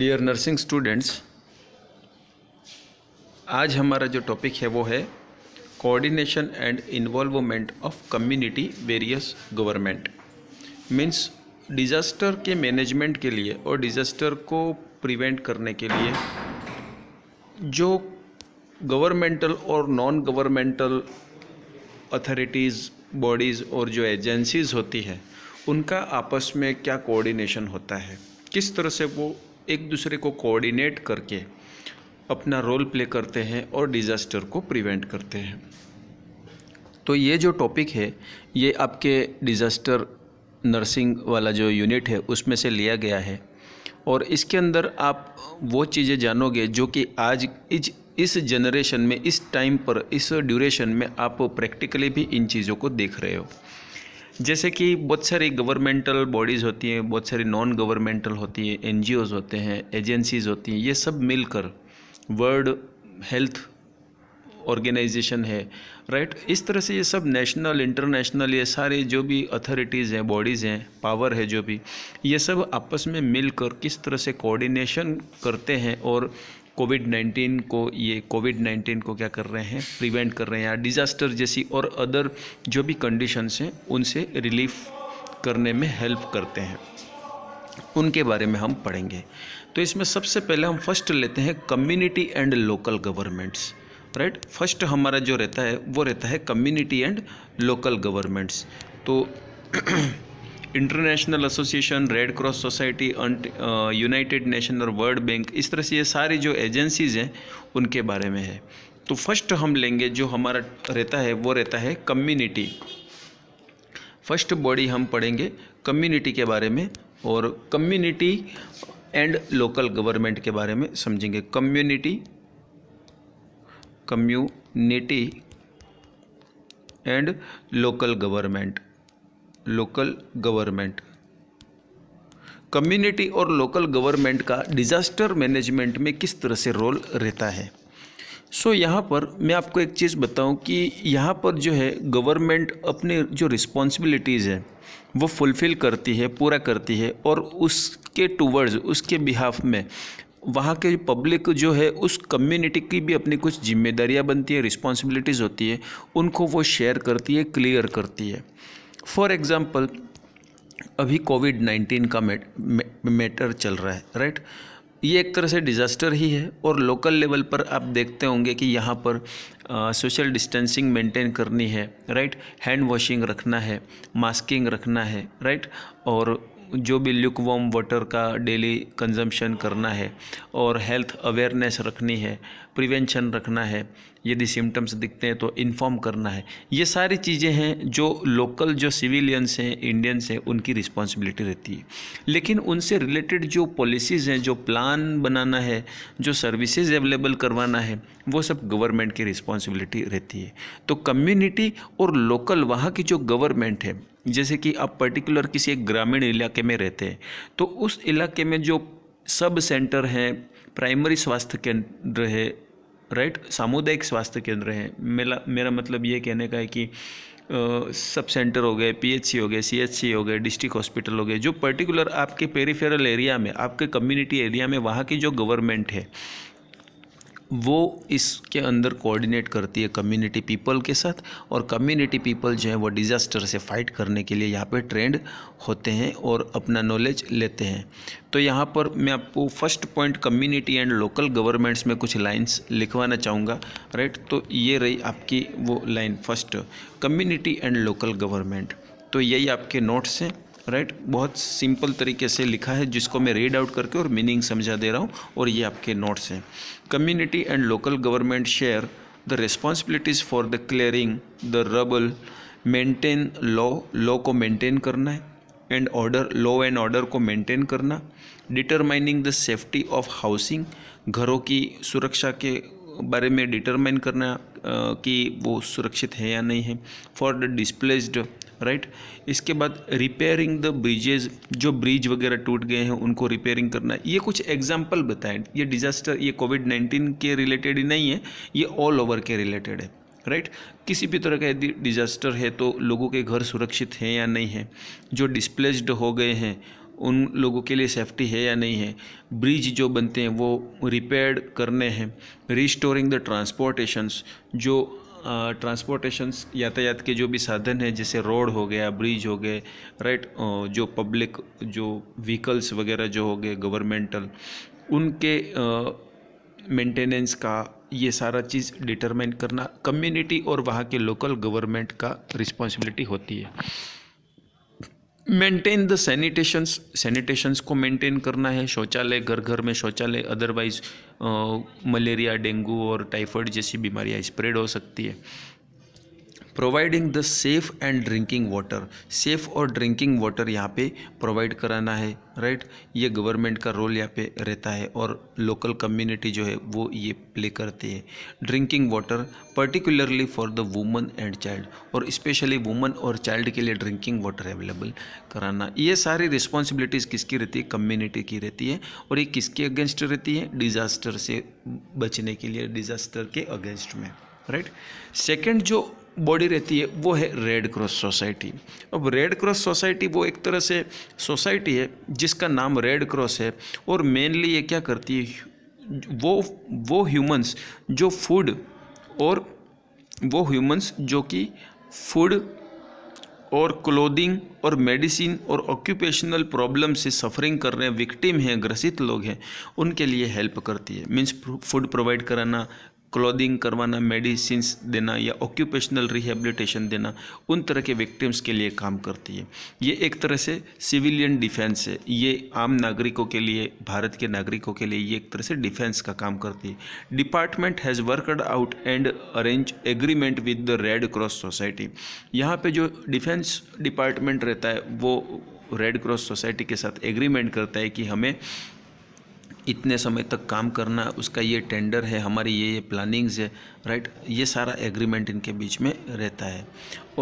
Dear nursing students आज हमारा जो टॉपिक है वो है coordination and involvement of community various government means disaster के मैनेजमेंट के लिए और डिज़ास्टर को प्रिवेंट करने के लिए जो गवर्नमेंटल और नॉन गवर्नमेंटल अथॉरिटीज़ बॉडीज़ और जो एजेंसीज़ होती हैं उनका आपस में क्या कोऑर्डिनेशन होता है किस तरह से वो एक दूसरे को कोऑर्डिनेट करके अपना रोल प्ले करते हैं और डिज़ास्टर को प्रिवेंट करते हैं तो ये जो टॉपिक है ये आपके डिज़ास्टर नर्सिंग वाला जो यूनिट है उसमें से लिया गया है और इसके अंदर आप वो चीज़ें जानोगे जो कि आज इज इस जनरेशन में इस टाइम पर इस ड्यूरेशन में आप प्रैक्टिकली भी इन चीज़ों को देख रहे हो जैसे कि बहुत सारी गवर्नमेंटल बॉडीज़ होती हैं बहुत सारी नॉन गवर्नमेंटल होती हैं एन होते हैं एजेंसीज़ होती हैं ये सब मिलकर वर्ल्ड हेल्थ ऑर्गेनाइजेशन है राइट इस तरह से ये सब नेशनल इंटरनेशनल ये सारे जो भी अथॉरिटीज़ हैं बॉडीज़ हैं पावर है जो भी ये सब आपस में मिलकर किस तरह से कोऑर्डिनेशन करते हैं और कोविड नाइन्टीन को ये कोविड नाइन्टीन को क्या कर रहे हैं प्रिवेंट कर रहे हैं या डिज़ास्टर जैसी और अदर जो भी कंडीशंस हैं उनसे रिलीफ करने में हेल्प करते हैं उनके बारे में हम पढ़ेंगे तो इसमें सबसे पहले हम फर्स्ट लेते हैं community and local governments right first हमारा जो रहता है वो रहता है कम्युनिटी एंड लोकल गवर्नमेंट्स तो International Association Red cross Society United Nation और वर्ल्ड बैंक इस तरह से ये सारी जो एजेंसीज़ हैं उनके बारे में है तो फर्स्ट हम लेंगे जो हमारा रहता है वो रहता है कम्युनिटी फर्स्ट बॉडी हम पढ़ेंगे कम्युनिटी के बारे में और कम्युनिटी एंड लोकल गवर्नमेंट के बारे में समझेंगे community community and local government local government community और लोकल गवर्नमेंट का डिज़ास्टर मैनेजमेंट में किस तरह से रोल रहता है सो so, यहाँ पर मैं आपको एक चीज़ बताऊँ कि यहाँ पर जो है गवर्नमेंट अपनी जो रिस्पॉन्सिबिलिटीज़ है वो फुलफ़िल करती है पूरा करती है और उसके टूवर्ड्स उसके बिहाफ में वहाँ के पब्लिक जो है उस कम्युनिटी की भी अपनी कुछ जिम्मेदारियाँ बनती है रिस्पॉन्सिबिलिटीज़ होती है उनको वो शेयर करती है क्लियर करती है फॉर एग्ज़ाम्पल अभी कोविड नाइन्टीन का मैटर चल रहा है राइट ये एक तरह से डिज़ास्टर ही है और लोकल लेवल पर आप देखते होंगे कि यहाँ पर सोशल डिस्टेंसिंग मेंटेन करनी है राइट हैंड वॉशिंग रखना है मास्किंग रखना है राइट और जो भी लुक वॉम वाटर का डेली कंजम्पशन करना है और हेल्थ अवेयरनेस रखनी है प्रिवेंशन रखना है यदि सिम्टम्स दिखते हैं तो इन्फॉर्म करना है ये सारी चीज़ें हैं जो लोकल जो सिविलियंस हैं इंडियंस हैं उनकी रिस्पॉन्सिबिलिटी रहती है लेकिन उनसे रिलेटेड जो पॉलिसीज़ हैं जो प्लान बनाना है जो सर्विसेज अवेलेबल करवाना है वो सब गवर्नमेंट की रिस्पॉन्सिबिलिटी रहती है तो कम्युनिटी और लोकल वहाँ की जो गवर्नमेंट है जैसे कि आप पर्टिकुलर किसी एक ग्रामीण इलाके में रहते हैं तो उस इलाके में जो सब सेंटर हैं प्राइमरी स्वास्थ्य केंद्र है राइट सामुदायिक स्वास्थ्य केंद्र हैं मेरा मेरा मतलब ये कहने का है कि सब सेंटर हो गए पीएचसी हो गए सीएचसी हो गए डिस्ट्रिक्ट हॉस्पिटल हो गए जो पर्टिकुलर आपके पेरीफेरल एरिया में आपके कम्युनिटी एरिया में वहाँ की जो गवर्नमेंट है वो इसके अंदर कोऑर्डिनेट करती है कम्युनिटी पीपल के साथ और कम्युनिटी पीपल जो है वो डिज़ास्टर से फाइट करने के लिए यहाँ पे ट्रेंड होते हैं और अपना नॉलेज लेते हैं तो यहाँ पर मैं आपको first point community and local governments में कुछ लाइन्स लिखवाना चाहूँगा राइट तो ये रही आपकी वो line first community and local government तो यही आपके नोट्स हैं राइट बहुत सिंपल तरीके से लिखा है जिसको मैं रीड आउट करके और मीनिंग समझा दे रहा हूँ और ये आपके नोट्स हैं community and local government share the responsibilities for the clearing the rubble maintain law law को मेंटेन करना है and order law and order को मेंटेन करना determining the safety of housing घरों की सुरक्षा के बारे में डिटरमाइन करना कि वो सुरक्षित है या नहीं है फॉर द डिस्प्लेस्ड राइट इसके बाद रिपेयरिंग द ब्रिजेज जो ब्रिज वगैरह टूट गए हैं उनको रिपेयरिंग करना ये कुछ एग्जाम्पल बताएं ये डिज़ास्टर ये कोविड नाइन्टीन के रिलेटेड ही नहीं है ये ऑल ओवर के रिलेटेड है राइट right? किसी भी तरह का यदि डिज़ास्टर है तो लोगों के घर सुरक्षित हैं या नहीं है जो डिस्प्लेस्ड हो गए हैं उन लोगों के लिए सेफ्टी है या नहीं है ब्रिज जो बनते हैं वो रिपेयर करने हैं रिस्टोरिंग द ट्रांसपोर्टेशंस जो ट्रांसपोर्टेशन यातायात के जो भी साधन हैं जैसे रोड हो गया ब्रिज हो गए राइट जो पब्लिक जो व्हीकल्स वगैरह जो हो गए गवर्नमेंटल उनके मेंटेनेंस का ये सारा चीज़ डिटरमाइन करना कम्युनिटी और वहाँ के लोकल गवर्नमेंट का रिस्पॉन्सिबिलिटी होती है मेंटेन द सैनिटेशन सैनिटेशंस को मेंटेन करना है शौचालय घर घर में शौचालय अदरवाइज मलेरिया डेंगू और टाइफाइड जैसी बीमारियाँ स्प्रेड हो सकती है providing the safe and drinking water safe और ड्रिंकिंग वाटर यहाँ पे प्रोवाइड कराना है राइट ये गवर्नमेंट का रोल यहाँ पे रहता है और लोकल कम्युनिटी जो है वो ये प्ले करती है drinking water particularly for the woman and child और स्पेशली वुमन और चाइल्ड के लिए ड्रिंकिंग वाटर अवेलेबल कराना ये सारी रिस्पॉन्सिबिलिटीज़ किसकी रहती है कम्युनिटी की रहती है और ये किसके अगेंस्ट रहती है डिज़ास्टर से बचने के लिए डिज़ास्टर के अगेंस्ट में राइट सेकंड जो बॉडी रहती है वो है रेड क्रॉस सोसाइटी अब रेड क्रॉस सोसाइटी वो एक तरह से सोसाइटी है जिसका नाम रेड क्रॉस है और मेनली ये क्या करती है वो वो ह्यूमंस जो फूड और वो ह्यूमंस जो कि फूड और क्लोदिंग और मेडिसिन और ऑक्यूपेशनल प्रॉब्लम से सफरिंग कर रहे हैं विक्टिम हैं ग्रसित लोग हैं उनके लिए हेल्प करती है मीन्स फूड प्रोवाइड कराना क्लोदिंग करवाना मेडिसिन देना या ऑक्यूपेशनल रिहेबिलिटेशन देना उन तरह के विक्टिम्स के लिए काम करती है ये एक तरह से सिविलियन डिफेंस है ये आम नागरिकों के लिए भारत के नागरिकों के लिए ये एक तरह से डिफेंस का काम करती है department has worked out and arrange agreement with the red cross society यहाँ पर जो डिफेंस डिपार्टमेंट रहता है वो रेड क्रॉस सोसाइटी के साथ एग्रीमेंट करता है कि हमें इतने समय तक काम करना उसका ये टेंडर है हमारी ये ये प्लानिंग्स है राइट ये सारा एग्रीमेंट इनके बीच में रहता है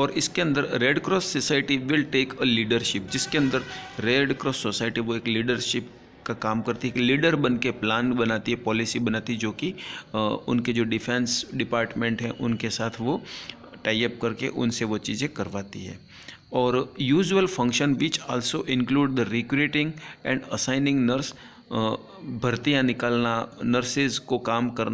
और इसके अंदर red cross society will take a leadership जिसके अंदर रेड क्रॉस सोसाइटी वो एक लीडरशिप का काम करती है कि लीडर बन के प्लान बनाती है पॉलिसी बनाती है जो कि उनके जो डिफेंस डिपार्टमेंट हैं उनके साथ वो टाइप करके उनसे वो चीज़ें करवाती है और usual function which also include the recruiting and assigning nurse भर्तियाँ निकालना नर्सेज़ को काम कर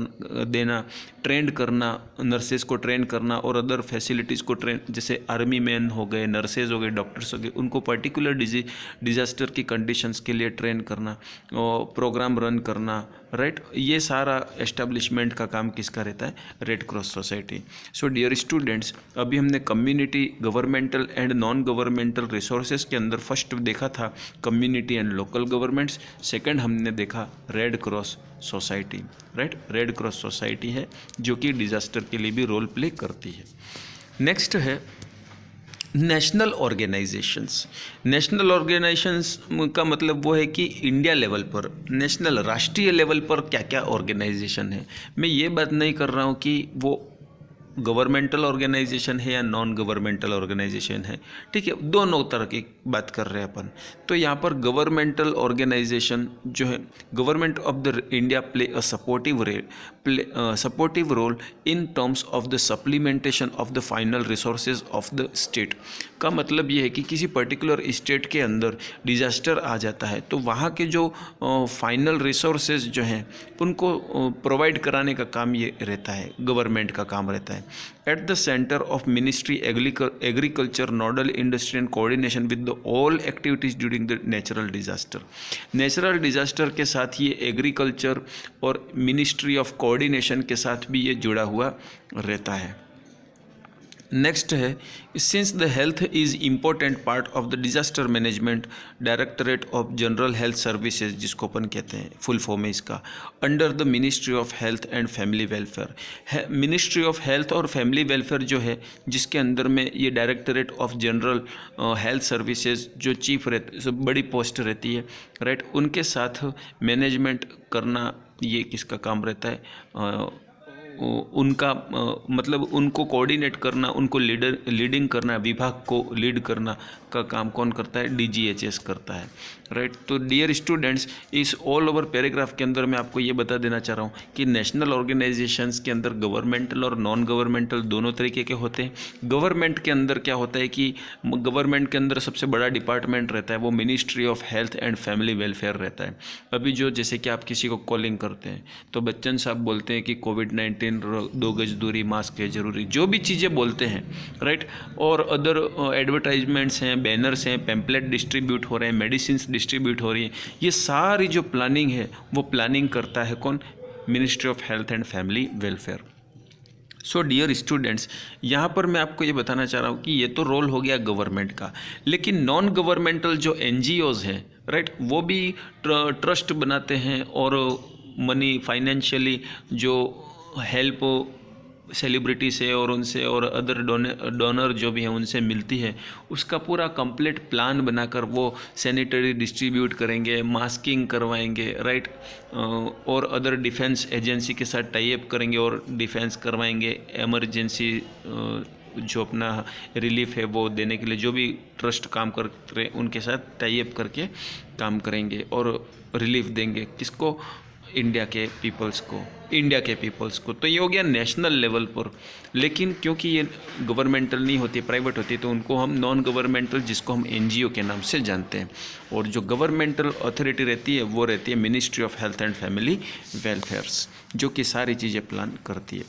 देना ट्रेंड करना नर्सेज को ट्रेंड करना और अदर फैसिलिटीज़ को ट्रेन जैसे आर्मी मैन हो गए नर्सेज हो गए डॉक्टर्स हो गए उनको पर्टिकुलर डिजी डिज़ास्टर की कंडीशंस के लिए ट्रेन करना और प्रोग्राम रन करना राइट ये सारा एस्टेब्लिशमेंट का काम किसका रहता है red cross society so dear students अभी हमने community governmental and non governmental resources के अंदर फर्स्ट देखा था community and local governments second हमने देखा red cross society right red cross society है जो कि डिजास्टर के लिए भी रोल प्ले करती है नेक्स्ट है नेशनल ऑर्गेनाइजेशंस नेशनल ऑर्गेनाइजेशंस का मतलब वो है कि इंडिया लेवल पर नेशनल राष्ट्रीय लेवल पर क्या क्या ऑर्गेनाइजेशन है मैं ये बात नहीं कर रहा हूँ कि वो गवर्नमेंटल ऑर्गेनाइजेशन है या नॉन गवर्नमेंटल ऑर्गेनाइजेशन है ठीक है दोनों तरह की बात कर रहे हैं अपन तो यहाँ पर गवर्नमेंटल ऑर्गेनाइजेशन जो है government of the India play a supportive role play, uh, supportive role of the supplementation of the final resource of the state का मतलब ये है कि किसी पर्टिकुलर स्टेट के अंदर डिजास्टर आ जाता है तो वहाँ के जो फाइनल uh, रिसोर्स जो हैं उनको प्रोवाइड uh, कराने का काम ये रहता है गवर्नमेंट का काम रहता है at the centre of ministry agriculture nodal industry and coordination with the all activities during the natural disaster natural disaster के साथ ये एग्रीकल्चर और मिनिस्ट्री ऑफ कोऑर्डिनेशन कोऑर्डिनेशन के साथ भी ये जुड़ा हुआ रहता है नेक्स्ट है since the health is important part of the disaster management directorate of general health services जिसको अपन कहते हैं फुल फॉर्म है इसका under the ministry of health and family welfare ministry of health और फैमिली वेलफेयर जो है जिसके अंदर में ये directorate of general health services जो चीफ रहते बड़ी पोस्ट रहती है राइट right? उनके साथ मैनेजमेंट करना ये किसका काम रहता है उनका मतलब उनको कोऑर्डिनेट करना उनको लीडर लीडिंग करना विभाग को लीड करना का काम कौन करता है डी करता है राइट तो डियर स्टूडेंट्स इस ऑल ओवर पैराग्राफ के अंदर मैं आपको ये बता देना चाह रहा हूँ कि नेशनल ऑर्गेनाइजेशंस के अंदर गवर्नमेंटल और नॉन गवर्नमेंटल दोनों तरीके के होते हैं गवर्नमेंट के अंदर क्या होता है कि गवर्नमेंट के अंदर सबसे बड़ा डिपार्टमेंट रहता है वो ministry of health and family welfare रहता है अभी जो जैसे कि आप किसी को कॉलिंग करते हैं तो बच्चन साहब बोलते हैं कि कोविड नाइन्टीन दो गज दूरी मास्क है ज़रूरी जो भी चीज़ें बोलते हैं राइट और अदर एडवर्टाइजमेंट्स uh, हैं बैनर्स हैं पेम्पलेट डिस्ट्रीब्यूट हो रहे हैं मेडिसिन डिस्ट्रीब्यूट हो रही हैं ये सारी जो प्लानिंग है वो प्लानिंग करता है कौन ministry of health and family welfare so dear students यहाँ पर मैं आपको ये बताना चाह रहा हूँ कि ये तो रोल हो गया गवर्नमेंट का लेकिन नॉन गवर्नमेंटल जो एन हैं राइट वो भी ट्र, ट्रस्ट बनाते हैं और मनी फाइनेंशियली जो हेल्प सेलिब्रिटी से और उनसे और अदर डोनर डोनर जो भी हैं उनसे मिलती है उसका पूरा कंप्लीट प्लान बनाकर वो सैनिटरी डिस्ट्रीब्यूट करेंगे मास्किंग करवाएंगे राइट और अदर डिफेंस एजेंसी के साथ टाइप करेंगे और डिफेंस करवाएंगे एमरजेंसी जो अपना रिलीफ है वो देने के लिए जो भी ट्रस्ट काम कर रहे उनके साथ टाइप करके काम करेंगे और रिलीफ देंगे किसको इंडिया के पीपल्स को इंडिया के पीपल्स को तो ये हो गया नेशनल लेवल पर लेकिन क्योंकि ये गवर्नमेंटल नहीं होती प्राइवेट होती तो उनको हम नॉन गवर्नमेंटल जिसको हम एन के नाम से जानते हैं और जो गवर्नमेंटल अथॉरिटी रहती है वो रहती है ministry of health and family welfares जो कि सारी चीज़ें प्लान करती है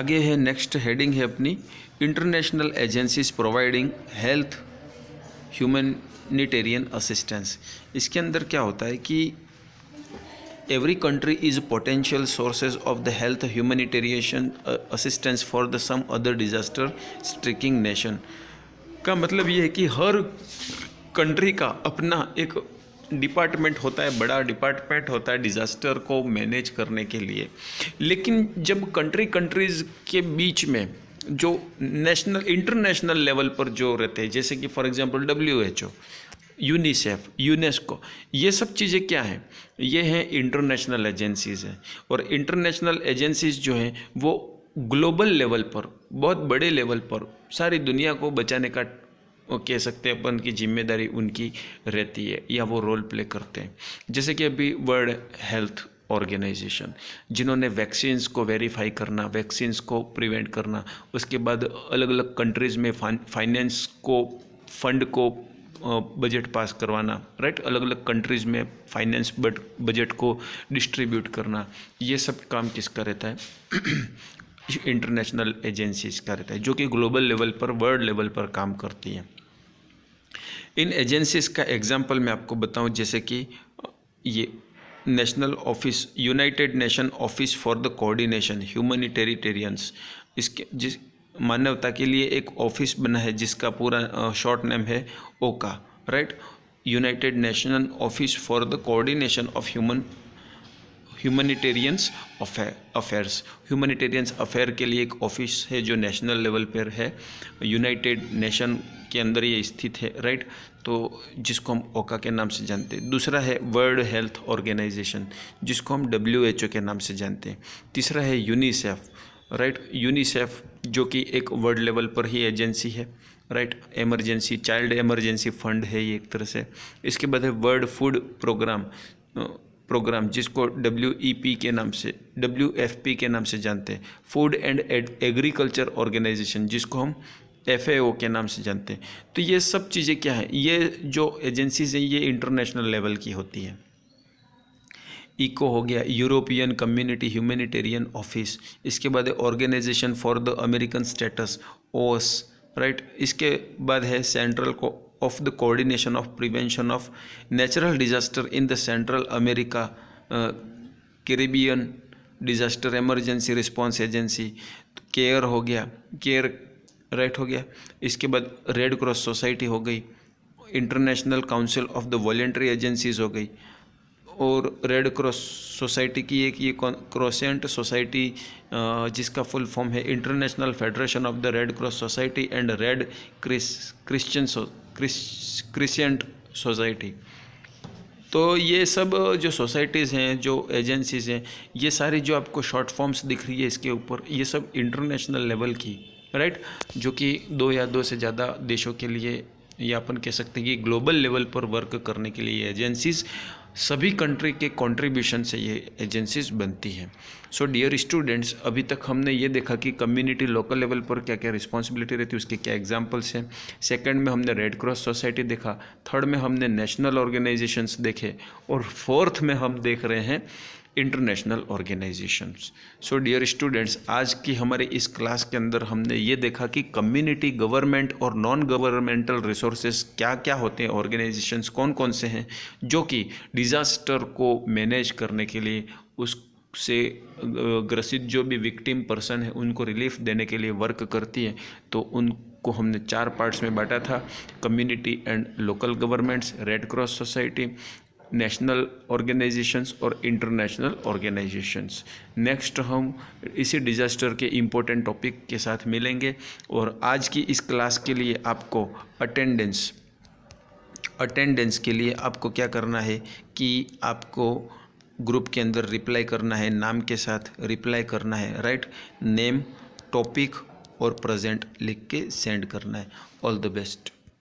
आगे है नेक्स्ट हेडिंग है अपनी international agencies providing health humanitarian assistance इसके अंदर क्या होता है कि every country is potential sources of the health humanitarian uh, assistance for the some other disaster stricken nation का मतलब ये है कि हर कंट्री का अपना एक डिपार्टमेंट होता है बड़ा डिपार्टमेंट होता है डिज़ास्टर को मैनेज करने के लिए लेकिन जब कंट्री कंट्रीज़ के बीच में जो नेशनल इंटरनेशनल लेवल पर जो रहते हैं जैसे कि for example W H O UNICEF UNESCO ये सब चीज़ें क्या हैं ये हैं इंटरनेशनल एजेंसीज़ हैं और इंटरनेशनल एजेंसीज़ जो हैं वो ग्लोबल लेवल पर बहुत बड़े लेवल पर सारी दुनिया को बचाने का कह सकते हैं अपन की जिम्मेदारी उनकी रहती है या वो रोल प्ले करते हैं जैसे कि अभी वर्ल्ड हेल्थ ऑर्गेनाइजेशन जिन्होंने वैक्सीन्स को वेरीफाई करना वैक्सीन्स को प्रिवेंट करना उसके बाद अलग अलग कंट्रीज़ में फाइनेंस को फंड को बजट पास करवाना राइट अलग अलग कंट्रीज़ में फाइनेंस बट बजट को डिस्ट्रीब्यूट करना ये सब काम किसका रहता है इंटरनेशनल एजेंसीज का रहता है जो कि ग्लोबल लेवल पर वर्ल्ड लेवल पर काम करती हैं इन एजेंसीज का एग्जाम्पल मैं आपको बताऊं जैसे कि ये national office united nation office for the coordination humanitarians इसके जिस मानवता के लिए एक ऑफिस बना है जिसका पूरा शॉर्ट नेम है OCHA right united national office for the coordination of human humanitarians affairs humanitarians affair के लिए एक ऑफिस है जो नेशनल लेवल पर है यूनाइटेड नेशन के अंदर ये स्थित है राइट तो जिसको हम ओका के नाम से जानते हैं दूसरा है वर्ल्ड हेल्थ ऑर्गेनाइजेशन जिसको हम डब्ल्यू एच ओ के नाम से जानते हैं तीसरा है यूनिसेफ राइट यूनिसेफ जो कि एक वर्ल्ड लेवल पर ही एजेंसी है right emergency child emergency fund है ये एक तरह से इसके बाद है वर्ल्ड फूड प्रोग्राम प्रोग्राम जिसको डब्ल्यू e के नाम से डब्ल्यू के नाम से जानते हैं फूड एंड एग्रीकल्चर ऑर्गेनाइजेशन जिसको हम एफ के नाम से जानते हैं तो ये सब चीज़ें क्या हैं ये जो एजेंसीज हैं ये इंटरनेशनल लेवल की होती हैं इको हो गया यूरोपियन कम्युनिटी ह्यूमेनिटेरियन ऑफिस इसके बाद है organisation for the American states OAS right इसके बाद है सेंट्रल को of the coordination of prevention of natural disaster in the central America Caribbean disaster emergency response agency care हो गया केयर राइट हो गया इसके बाद रेड क्रॉस सोसाइटी हो गई international council of the voluntary agencies हो गई और रेड क्रॉस सोसाइटी की एक ये क्रोसेंट सोसाइटी जिसका फुल फॉर्म है international federation of the red cross society and red क्रिस क्रिश्चियन क्रिश्चियंट सोसाइटी तो ये सब जो सोसाइटीज़ हैं जो एजेंसीज़ हैं ये सारी जो आपको शॉर्ट फॉर्म्स दिख रही है इसके ऊपर ये सब इंटरनेशनल लेवल की राइट जो कि दो या दो से ज़्यादा देशों के लिए या अपन कह सकते हैं कि ग्लोबल लेवल पर वर्क करने के लिए एजेंसीज़ सभी कंट्री के कंट्रीब्यूशन से ये एजेंसीज बनती हैं सो डियर स्टूडेंट्स अभी तक हमने ये देखा कि कम्युनिटी लोकल लेवल पर क्या क्या रिस्पॉन्सिबिलिटी रहती है उसके क्या एग्जाम्पल्स हैं सेकंड में हमने रेड क्रॉस सोसाइटी देखा थर्ड में हमने नेशनल ऑर्गेनाइजेशंस देखे और फोर्थ में हम देख रहे हैं international organisations so dear students आज की हमारे इस क्लास के अंदर हमने ये देखा कि कम्युनिटी गवर्नमेंट और नॉन गवर्नमेंटल रिसोर्सेज क्या क्या होते हैं ऑर्गेनाइजेशंस कौन कौन से हैं जो कि डिज़ास्टर को मैनेज करने के लिए उस से ग्रसित जो भी विक्टिम पर्सन है उनको रिलीफ देने के लिए वर्क करती है तो उनको हमने चार पार्ट्स में बांटा था community and local governments red cross society national organisations और इंटरनेशनल ऑर्गेनाइजेशंस नेक्स्ट हम इसी डिजास्टर के इम्पोर्टेंट टॉपिक के साथ मिलेंगे और आज की इस क्लास के लिए आपको अटेंडेंस अटेंडेंस के लिए आपको क्या करना है कि आपको ग्रुप के अंदर रिप्लाई करना है नाम के साथ रिप्लाई करना है राइट नेम टॉपिक और प्रेजेंट लिख के सेंड करना है ऑल द बेस्ट